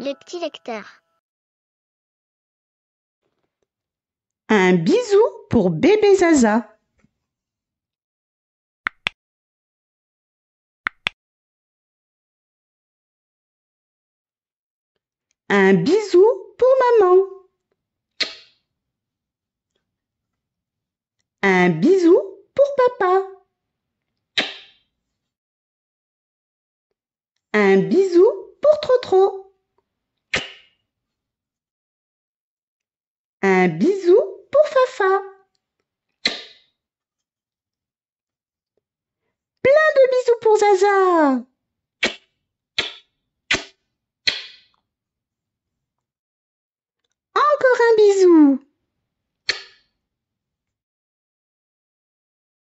Les petits lecteurs. Un bisou pour bébé Zaza. Un bisou pour maman. Un bisou pour papa. Un bisou pour trop Un bisou pour Fafa. Plein de bisous pour Zaza. Encore un bisou.